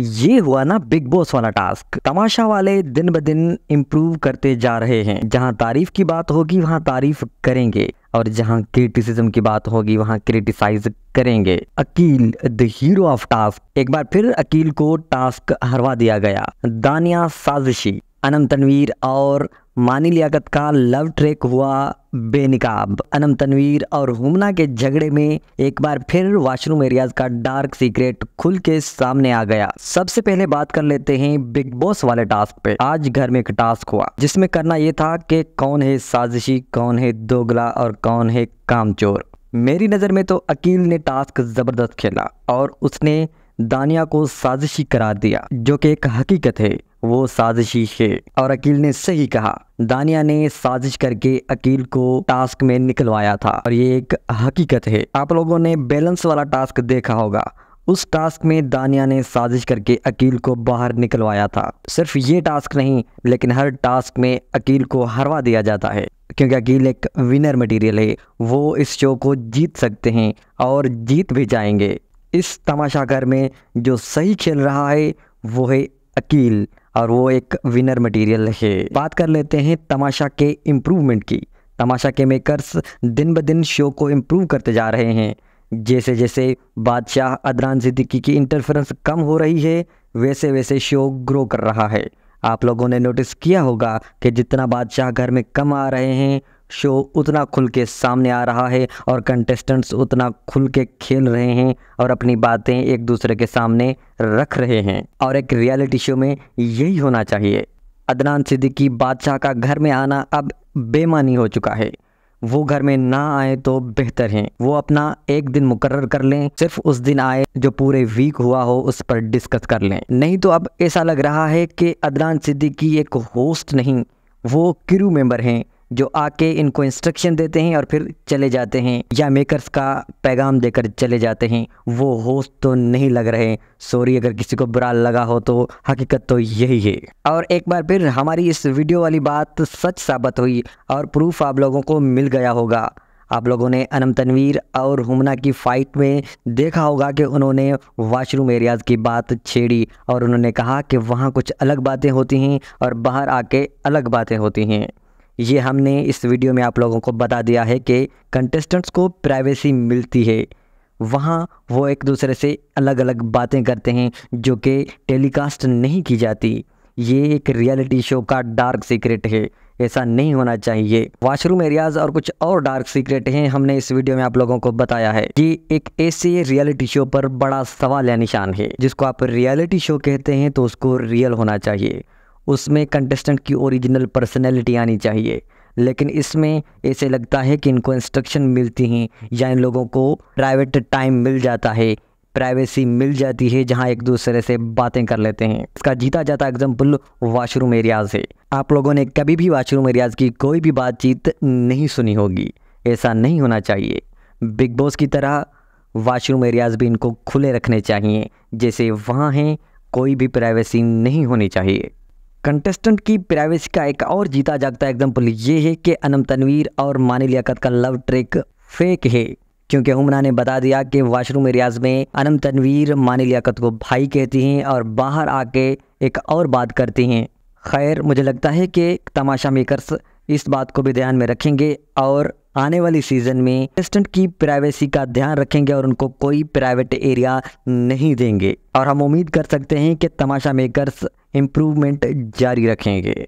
ये हुआ ना बिग बॉस वाला टास्क तमाशा वाले दिन ब दिन इम्प्रूव करते जा रहे हैं जहां तारीफ की बात होगी वहां तारीफ करेंगे और जहां क्रिटिसिज्म की बात होगी वहां क्रिटिसाइज करेंगे Aqeel the hero of task एक बार फिर अकील को टास्क हरवा दिया गया दानिया साजिशी अनम तनवीर और मानी लियाकत का लव ट्रैक हुआ बेनिकाब अनम तनवीर और हुमना के झगड़े में एक बार फिर वाशरूम एरियाज का डार्क सीक्रेट खुल के सामने आ गया सबसे पहले बात कर लेते हैं बिग बॉस वाले टास्क पे आज घर में एक टास्क हुआ जिसमें करना ये था कि कौन है साजिशी कौन है दोगला और कौन है कामचोर मेरी नज़र में तो अकील ने टास्क ज़बरदस्त खेला और उसने दानिया को साजिशी करार दिया जो कि एक हकीकत है वो साजिशी है और अकील ने सही कहा दानिया ने साजिश करके अकील को टास्क में निकलवाया था और ये एक हकीकत है आप लोगों ने बैलेंस वाला टास्क देखा होगा उस टास्क में दानिया ने साजिश करके अकील को बाहर निकलवाया था सिर्फ ये टास्क नहीं लेकिन हर टास्क में अकील को हरवा दिया जाता है क्योंकि अकील एक विनर मटेरियल है वो इस शो को जीत सकते हैं और जीत भी जाएंगे इस तमाशागर में जो सही खेल रहा है वो है अकील और वो एक विनर मटेरियल है बात कर लेते हैं तमाशा के इम्प्रूवमेंट की तमाशा के मेकर्स दिन ब दिन शो को इम्प्रूव करते जा रहे हैं जैसे जैसे बादशाह अदरान सिद्दीकी की इंटरफेरेंस कम हो रही है वैसे वैसे शो ग्रो कर रहा है आप लोगों ने नोटिस किया होगा कि जितना बादशाह घर में कम आ रहे हैं शो उतना खुल के सामने आ रहा है और कंटेस्टेंट्स उतना खुल के खेल रहे हैं और अपनी बातें एक दूसरे के सामने रख रहे हैं और एक रियलिटी शो में यही होना चाहिए अदनान सिद्दीकी बादशाह का घर में आना अब बेमानी हो चुका है वो घर में ना आए तो बेहतर है वो अपना एक दिन मुकर्र कर लें सिर्फ उस दिन आए जो पूरे वीक हुआ हो उस पर डिस्कस कर लें नहीं तो अब ऐसा लग रहा है कि अदनान सिद्दीकी एक होस्ट नहीं वो क्रू मेंबर हैं जो आके इनको इंस्ट्रक्शन देते हैं और फिर चले जाते हैं या मेकर्स का पैगाम देकर चले जाते हैं वो होस्ट तो नहीं लग रहे सॉरी अगर किसी को बुरा लगा हो तो हकीकत तो यही है और एक बार फिर हमारी इस वीडियो वाली बात सच साबित हुई और प्रूफ आप लोगों को मिल गया होगा आप लोगों ने अनम तनवीर और हुमना की फाइट में देखा होगा कि उन्होंने वाशरूम एरियाज़ की बात छेड़ी और उन्होंने कहा कि वहाँ कुछ अलग बातें होती हैं और बाहर आके अलग बातें होती हैं ये हमने इस वीडियो में आप लोगों को बता दिया है कि कंटेस्टेंट्स को प्राइवेसी मिलती है वहाँ वो एक दूसरे से अलग अलग बातें करते हैं जो कि टेलीकास्ट नहीं की जाती ये एक रियलिटी शो का डार्क सीक्रेट है ऐसा नहीं होना चाहिए वॉशरूम एरियाज और कुछ और डार्क सीक्रेट हैं हमने इस वीडियो में आप लोगों को बताया है कि एक ऐसे रियलिटी शो पर बड़ा सवाल या निशान है जिसको आप रियलिटी शो कहते हैं तो उसको रियल होना चाहिए उसमें कंटेस्टेंट की ओरिजिनल पर्सनैलिटी आनी चाहिए लेकिन इसमें ऐसे लगता है कि इनको इंस्ट्रक्शन मिलती हैं या इन लोगों को प्राइवेट टाइम मिल जाता है प्राइवेसी मिल जाती है जहां एक दूसरे से बातें कर लेते हैं इसका जीता जाता एग्जाम्पल वाशरूम एरियाज है आप लोगों ने कभी भी वाशरूम एरियाज की कोई भी बातचीत नहीं सुनी होगी ऐसा नहीं होना चाहिए बिग बॉस की तरह वाशरूम एरियाज भी इनको खुले रखने चाहिए जैसे वहाँ हैं कोई भी प्राइवेसी नहीं होनी चाहिए कंटेस्टेंट की प्राइवेसी का एक और जीता जागता एग्जाम्पल ये है कि अनम तनवीर और मानी लियाकत का लव ट्रिक फेक है क्योंकि हुमरा ने बता दिया कि वाशरूम एरियाज में अनम तनवीर मानी लियाकत को भाई कहती हैं और बाहर आके एक और बात करती हैं खैर मुझे लगता है कि तमाशा मेकर्स इस बात को भी ध्यान में रखेंगे और आने वाली सीजन में असिस्टेंट की प्राइवेसी का ध्यान रखेंगे और उनको कोई प्राइवेट एरिया नहीं देंगे और हम उम्मीद कर सकते हैं कि तमाशा मेकर्स इम्प्रूवमेंट जारी रखेंगे